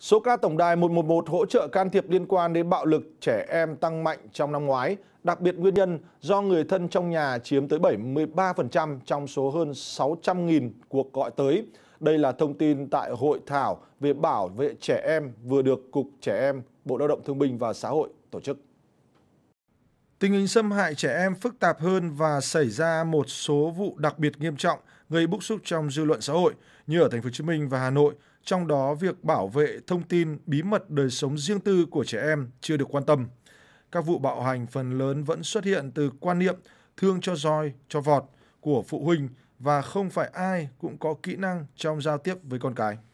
Số ca tổng đài 111 hỗ trợ can thiệp liên quan đến bạo lực trẻ em tăng mạnh trong năm ngoái, đặc biệt nguyên nhân do người thân trong nhà chiếm tới 73% trong số hơn 600.000 cuộc gọi tới. Đây là thông tin tại hội thảo về bảo vệ trẻ em vừa được Cục Trẻ Em, Bộ Lao động Thương binh và Xã hội tổ chức. Tình hình xâm hại trẻ em phức tạp hơn và xảy ra một số vụ đặc biệt nghiêm trọng gây bức xúc trong dư luận xã hội như ở thành phố Hồ Chí Minh và Hà Nội trong đó việc bảo vệ thông tin bí mật đời sống riêng tư của trẻ em chưa được quan tâm. Các vụ bạo hành phần lớn vẫn xuất hiện từ quan niệm thương cho roi, cho vọt của phụ huynh và không phải ai cũng có kỹ năng trong giao tiếp với con cái.